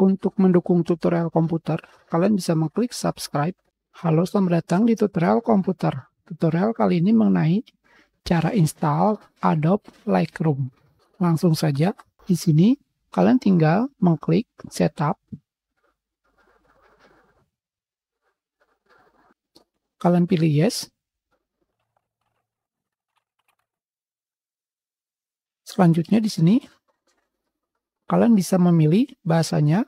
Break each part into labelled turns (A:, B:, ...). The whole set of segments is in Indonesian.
A: Untuk mendukung tutorial komputer, kalian bisa mengklik subscribe. Halo, selamat datang di tutorial komputer. Tutorial kali ini mengenai cara install Adobe Lightroom. Langsung saja, di sini kalian tinggal mengklik setup. Kalian pilih yes. Selanjutnya di sini kalian bisa memilih bahasanya.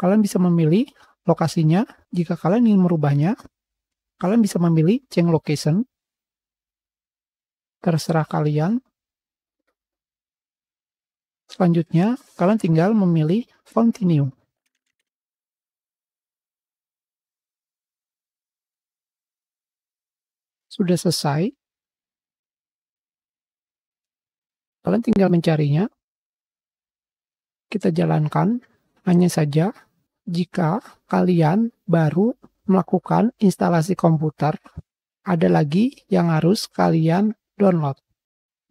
A: Kalian bisa memilih lokasinya. Jika kalian ingin merubahnya, kalian bisa memilih change location. Terserah kalian. Selanjutnya, kalian tinggal memilih continue. Sudah selesai, Kalian tinggal mencarinya. Kita jalankan. Hanya saja jika kalian baru melakukan instalasi komputer, ada lagi yang harus kalian download,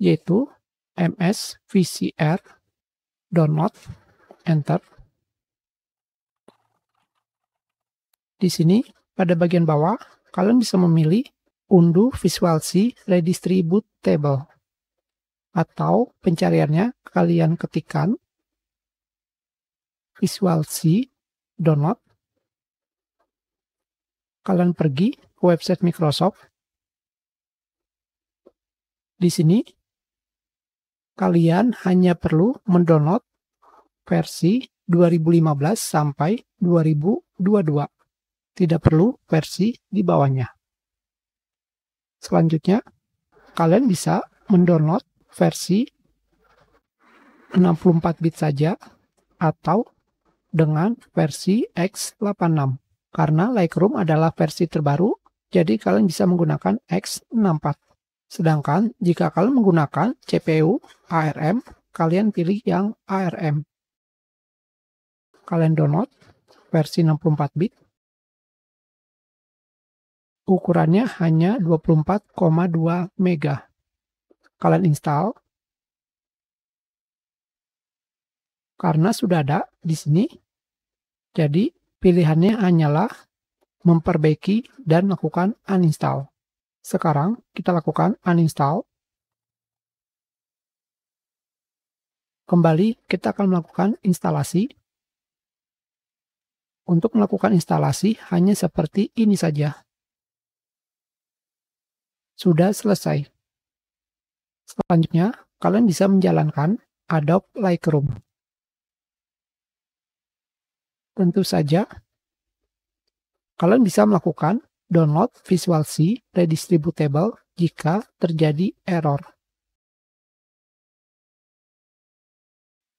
A: yaitu MS VCR download, enter. Di sini, pada bagian bawah, kalian bisa memilih unduh Visual C Redistribute Table atau pencariannya kalian ketikkan Visual C download. Kalian pergi ke website Microsoft. Di sini kalian hanya perlu mendownload versi 2015 sampai 2022. Tidak perlu versi di bawahnya. Selanjutnya, kalian bisa mendownload versi 64 bit saja atau dengan versi x86 karena Lightroom adalah versi terbaru jadi kalian bisa menggunakan x64 sedangkan jika kalian menggunakan CPU ARM kalian
B: pilih yang ARM kalian download versi 64 bit ukurannya hanya 24,2
A: mega kalian install. Karena sudah ada di sini. Jadi pilihannya hanyalah memperbaiki dan lakukan uninstall. Sekarang kita lakukan uninstall. Kembali kita akan melakukan instalasi. Untuk melakukan instalasi hanya seperti ini saja. Sudah selesai. Selanjutnya, kalian bisa menjalankan Adobe Lightroom. Tentu saja, kalian bisa melakukan download Visual C Redistributable
B: jika terjadi error.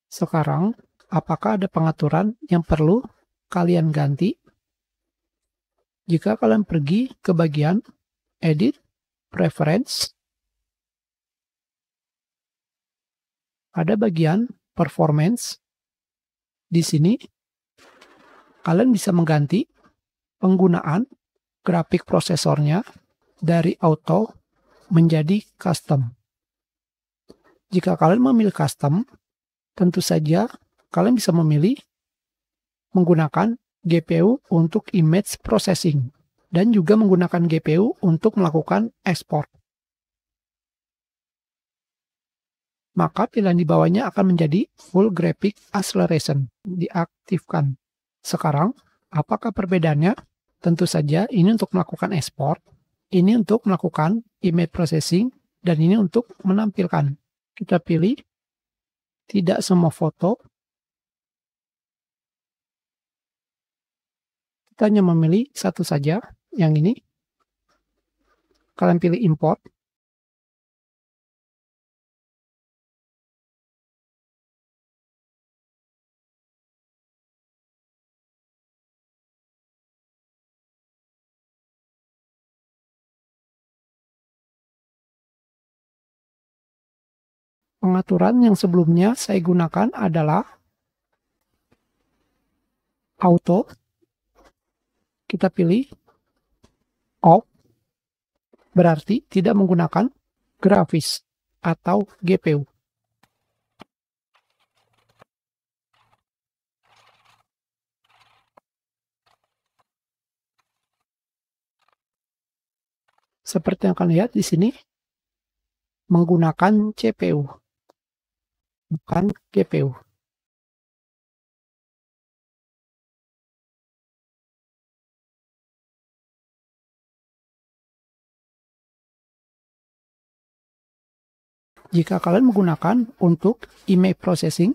B: Sekarang, apakah ada pengaturan yang perlu kalian ganti?
A: Jika kalian pergi ke bagian Edit, Preference, Ada bagian performance di sini. Kalian bisa mengganti penggunaan grafik prosesornya dari auto menjadi custom. Jika kalian memilih custom, tentu saja kalian bisa memilih menggunakan GPU untuk image processing dan juga menggunakan GPU untuk melakukan export. maka pilihan di bawahnya akan menjadi full graphic acceleration diaktifkan. Sekarang, apakah perbedaannya? Tentu saja ini untuk melakukan export, ini untuk melakukan image processing, dan ini untuk menampilkan. Kita pilih tidak semua foto.
B: Kita hanya memilih satu saja, yang ini. Kalian pilih import. pengaturan yang sebelumnya saya gunakan adalah auto.
A: Kita pilih off, berarti tidak menggunakan grafis atau GPU. Seperti yang kalian lihat
B: di sini, menggunakan CPU bukan GPU. Jika kalian menggunakan untuk image processing,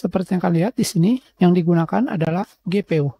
B: Seperti yang kalian lihat di sini, yang digunakan adalah GPU.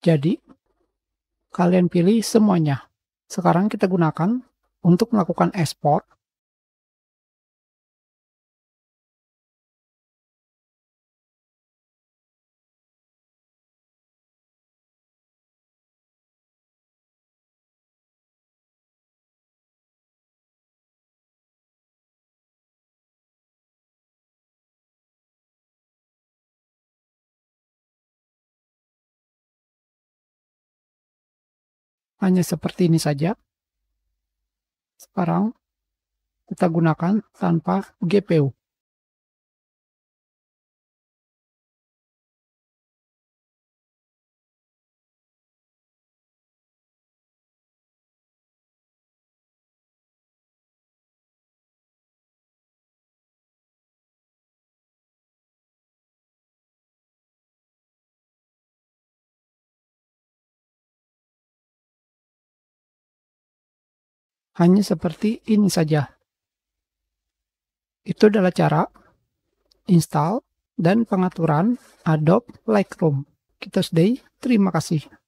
B: Jadi, kalian pilih semuanya. Sekarang kita gunakan untuk melakukan export hanya seperti ini saja. Sekarang kita gunakan tanpa GPU. hanya seperti ini saja. Itu adalah cara install dan pengaturan Adobe Lightroom. Kita sudah terima kasih.